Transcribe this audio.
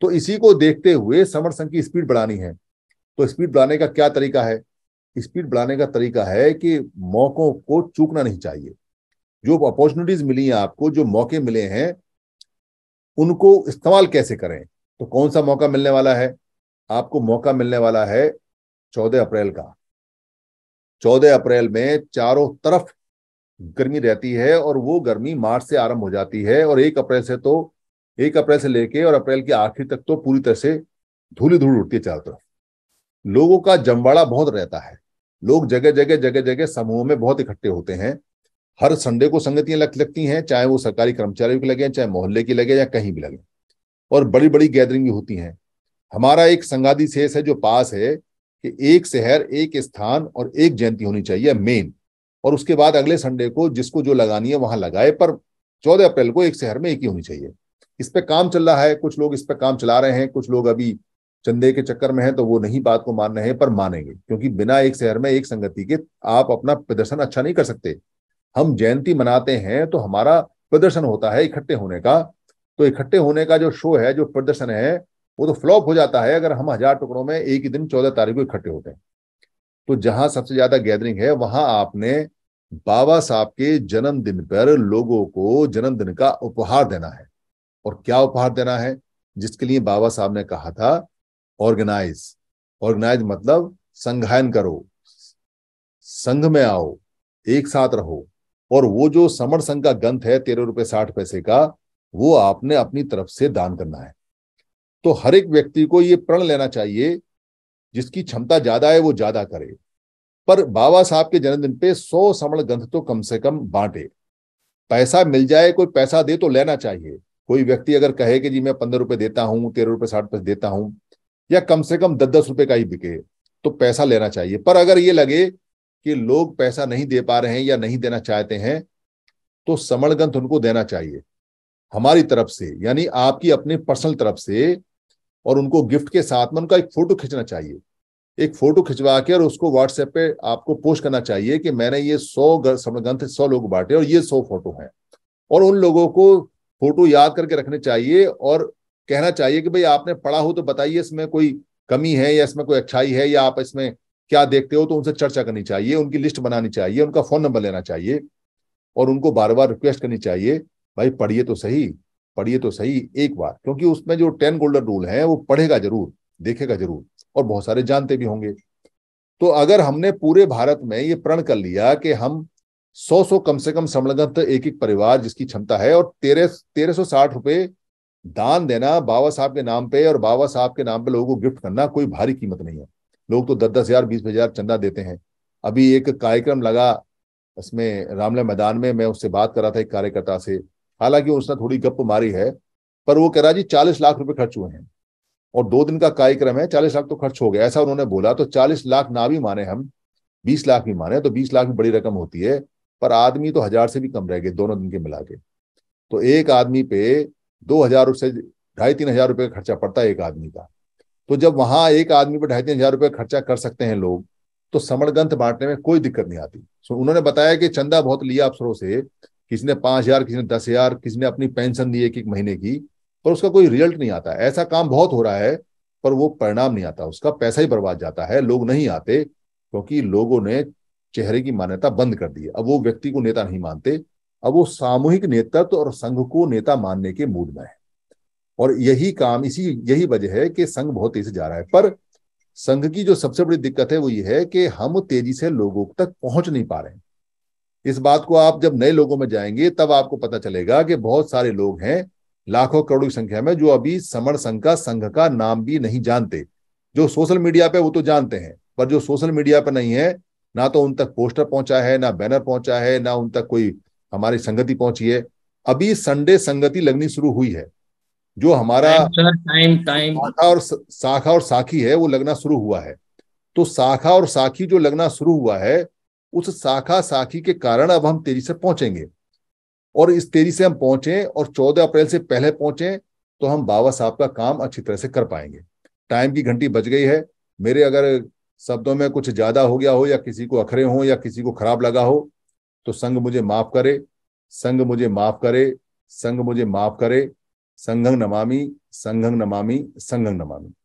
तो इसी को देखते हुए समर संघ की स्पीड बढ़ानी है तो स्पीड बढ़ाने का क्या तरीका है स्पीड बढ़ाने का तरीका है कि मौकों को चूकना नहीं चाहिए जो अपॉर्चुनिटीज मिली हैं आपको जो मौके मिले हैं उनको इस्तेमाल कैसे करें तो कौन सा मौका मिलने वाला है आपको मौका मिलने वाला है चौदह अप्रैल का चौदह अप्रैल में चारों तरफ गर्मी रहती है और वो गर्मी मार्च से आरंभ हो जाती है और एक अप्रैल से तो एक अप्रैल से लेके और अप्रैल के आखिर तक तो पूरी तरह से धूली धूल उठती है चारों तरफ लोगों का जमवाड़ा बहुत रहता है लोग जगह जगह जगह जगह समूहों में बहुत इकट्ठे होते हैं हर संडे को संगतियां लग लगती हैं चाहे वो सरकारी कर्मचारियों की लगे चाहे मोहल्ले की लगे या कहीं भी लगे और बड़ी बड़ी गैदरिंग भी होती हैं हमारा एक संगादी शेष है जो पास है कि एक शहर एक स्थान और एक जयंती होनी चाहिए मेन और उसके बाद अगले संडे को जिसको जो लगानी है वहां लगाए पर चौदह अप्रैल को एक शहर में एक ही होनी चाहिए इस पर काम चल रहा है कुछ लोग इस पर काम चला रहे हैं कुछ लोग अभी चंदे के चक्कर में हैं तो वो नहीं बात को मान रहे हैं पर मानेंगे क्योंकि बिना एक शहर में एक संगति के आप अपना प्रदर्शन अच्छा नहीं कर सकते हम जयंती मनाते हैं तो हमारा प्रदर्शन होता है इकट्ठे होने का तो इकट्ठे होने का जो शो है जो प्रदर्शन है वो तो फ्लॉप हो जाता है अगर हम हजार टुकड़ों में एक ही दिन चौदह तारीख को इकट्ठे होते हैं तो जहां सबसे ज्यादा गैदरिंग है वहां आपने बाबा साहब के जन्मदिन पर लोगों को जन्मदिन का उपहार देना है और क्या उपहार देना है जिसके लिए बाबा साहब ने कहा था ऑर्गेनाइज ऑर्गेनाइज मतलब संघायन करो संघ में आओ एक साथ रहो और वो जो समर संघ का ग्रंथ है तेरह रुपए साठ पैसे का वो आपने अपनी तरफ से दान करना है तो हर एक व्यक्ति को ये प्रण लेना चाहिए जिसकी क्षमता ज्यादा है वो ज्यादा करे पर बाबा साहब के जन्मदिन पे सौ समण ग्रंथ तो कम से कम बांटे पैसा मिल जाए कोई पैसा दे तो लेना चाहिए कोई व्यक्ति अगर कहे कि जी मैं पंद्रह रुपए देता हूं तेरह रुपए साठ पैसे देता हूं या कम से कम दस दस रुपए का ही बिके तो पैसा लेना चाहिए पर अगर ये लगे कि लोग पैसा नहीं दे पा रहे हैं या नहीं देना चाहते हैं तो समण ग्रंथ उनको देना चाहिए हमारी तरफ से यानी आपकी अपने पर्सनल तरफ से और उनको गिफ्ट के साथ में उनका एक फोटो खींचना चाहिए एक फोटो खिंचवा के और उसको व्हाट्सएप पे आपको पोस्ट करना चाहिए कि मैंने ये सौ समरग्रंथ सौ लोग बांटे और ये सौ फोटो हैं और उन लोगों को फोटो याद करके रखने चाहिए और कहना चाहिए कि भाई आपने पढ़ा हो तो बताइए इसमें कोई कमी है या इसमें कोई अच्छाई है या आप इसमें क्या देखते हो तो उनसे चर्चा करनी चाहिए उनकी लिस्ट बनानी चाहिए उनका फोन नंबर लेना चाहिए और उनको बार बार रिक्वेस्ट करनी चाहिए भाई पढ़िए तो सही पढ़िए तो सही एक बार क्योंकि उसमें जो टेन गोल्डन रूल है वो पढ़ेगा जरूर देखेगा जरूर और बहुत सारे जानते भी होंगे तो अगर हमने पूरे भारत में ये प्रण कर लिया कि हम सौ सौ कम से कम समणगंत एक एक परिवार जिसकी क्षमता है और तेरह तेरह सौ साठ रुपए दान देना बाबा साहब के नाम पे और बाबा साहब के नाम पे लोगों को गिफ्ट करना कोई भारी कीमत नहीं है लोग तो दस दस हजार बीस हजार चंदा देते हैं अभी एक कार्यक्रम लगा उसमें रामला मैदान में मैं उससे बात कर रहा था एक कार्यकर्ता से हालांकि उसने थोड़ी गप मारी है पर वो कह रहा जी चालीस लाख रुपए खर्च हुए हैं और दो दिन का कार्यक्रम है चालीस लाख तो खर्च हो गया ऐसा उन्होंने बोला तो चालीस लाख ना भी माने हम बीस लाख भी माने तो बीस लाख भी बड़ी रकम होती है पर आदमी तो हजार से भी कम रह गए दोनों दिन के मिला के तो एक आदमी पे दो हजार से ढाई तीन हजार रुपये का खर्चा पड़ता है एक आदमी का तो जब वहां एक आदमी पर ढाई तीन हजार रुपये खर्चा कर सकते हैं लोग तो ग्रंथ बांटने में कोई दिक्कत नहीं आती सो उन्होंने बताया कि चंदा बहुत लिया अफसरों से किसी ने पांच हजार किसी ने दस हजार किसी ने अपनी पेंशन दी एक एक महीने की पर उसका कोई रिजल्ट नहीं आता ऐसा काम बहुत हो रहा है पर वो परिणाम नहीं आता उसका पैसा ही बर्बाद जाता है लोग नहीं आते क्योंकि लोगों ने चेहरे की मान्यता बंद कर दी है अब वो व्यक्ति को नेता नहीं मानते अब वो सामूहिक नेतृत्व और संघ को नेता मानने के मूड में है और यही काम इसी यही वजह है कि संघ बहुत तेजी से जा रहा है पर संघ की जो सबसे बड़ी दिक्कत है वो ये है कि हम तेजी से लोगों तक पहुंच नहीं पा रहे इस बात को आप जब नए लोगों में जाएंगे तब आपको पता चलेगा कि बहुत सारे लोग हैं लाखों करोड़ों की संख्या में जो अभी समर संघ का संघ का नाम भी नहीं जानते जो सोशल मीडिया पे वो तो जानते हैं पर जो सोशल मीडिया पे नहीं है ना तो उन तक पोस्टर पहुंचा है ना बैनर पहुंचा है ना उन तक कोई हमारी संगति पहुंची है अभी संडे संगति लगनी शुरू हुई है जो हमारा टाइम टाइम शाखा और शाखा और साखी है वो लगना शुरू हुआ है तो शाखा और साखी जो लगना शुरू हुआ है उस शाखा साखी के कारण अब हम तेजी से पहुंचेंगे और इस तेजी से हम पहुंचे और 14 अप्रैल से पहले पहुंचे तो हम बाबा साहब का काम अच्छी तरह से कर पाएंगे टाइम की घंटी बज गई है मेरे अगर शब्दों में कुछ ज्यादा हो गया हो या किसी को अखरे हो या किसी को खराब लगा हो तो संग मुझे माफ करे संग मुझे माफ करे संग मुझे माफ करे संघंग नमामि संघंग नमामि संघंग नमामि